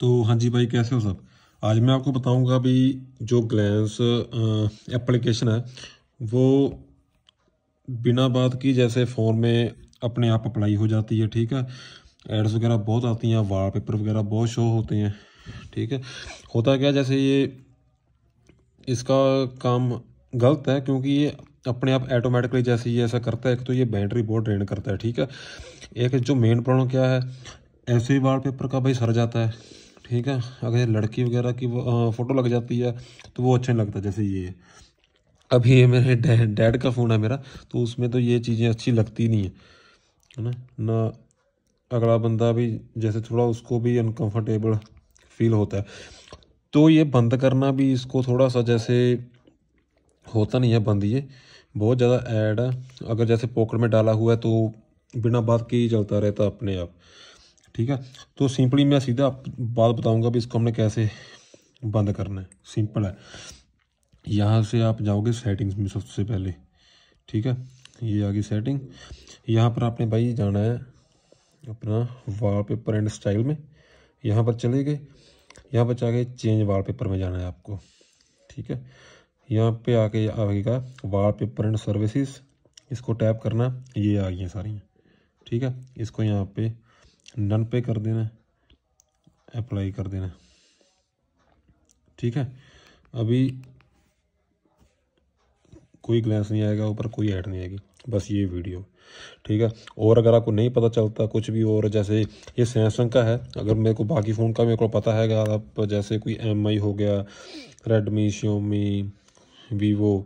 तो हाँ जी भाई कैसे हो सब आज मैं आपको बताऊंगा भी जो ग्लैंस एप्लीकेशन है वो बिना बात की जैसे फ़ोन में अपने आप अप्लाई हो जाती है ठीक है एड्स वगैरह बहुत आती हैं वॉलपेपर वगैरह बहुत शो होते हैं ठीक है होता क्या जैसे ये इसका काम गलत है क्योंकि ये अपने आप ऐटोमेटिकली जैसे ये ऐसा करता है एक तो ये बैटरी बहुत ड्रेन करता है ठीक है एक जो मेन प्रॉब्लम क्या है ऐसे ही पेपर का भाई सर जाता है ठीक है अगर लड़की वगैरह की फ़ोटो लग जाती है तो वो अच्छा नहीं लगता जैसे ये अभी ये मेरे डैड का फ़ोन है मेरा तो उसमें तो ये चीज़ें अच्छी लगती नहीं है है ना ना अगला बंदा भी जैसे थोड़ा उसको भी अनकंफर्टेबल फील होता है तो ये बंद करना भी इसको थोड़ा सा जैसे होता नहीं है बंद ये बहुत ज़्यादा ऐड है अगर जैसे पॉकेट में डाला हुआ है तो बिना बात के ही चलता रहता अपने आप ठीक है तो सिंपली मैं सीधा बात बताऊंगा भी इसको हमने कैसे बंद करना है सिंपल है यहाँ से आप जाओगे सेटिंग्स में सबसे पहले ठीक है ये आ गई सेटिंग यहाँ पर आपने भाई जाना है अपना वॉलपेपर एंड स्टाइल में यहाँ पर चले गए यहाँ पर जाके चेंज वॉलपेपर में जाना है आपको ठीक है यहाँ पे आके आएगा वॉलपेपर एंड सर्विसेज इसको टैप करना ये आ गई सारी ठीक है इसको यहाँ पे डन पे कर देना है अप्लाई कर देना ठीक है अभी कोई ग्लैंस नहीं आएगा ऊपर कोई ऐड नहीं आएगी बस ये वीडियो ठीक है और अगर आपको नहीं पता चलता कुछ भी और जैसे ये सैमसंग का है अगर मेरे को बाकी फ़ोन का मेरे को पता है आप जैसे कोई एम हो गया रेडमी श्योमी वीवो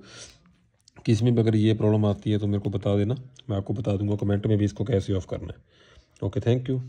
किसी में भी अगर ये प्रॉब्लम आती है तो मेरे को बता देना मैं आपको बता दूंगा कमेंट में भी इसको कैसे ऑफ करना है Okay, thank you.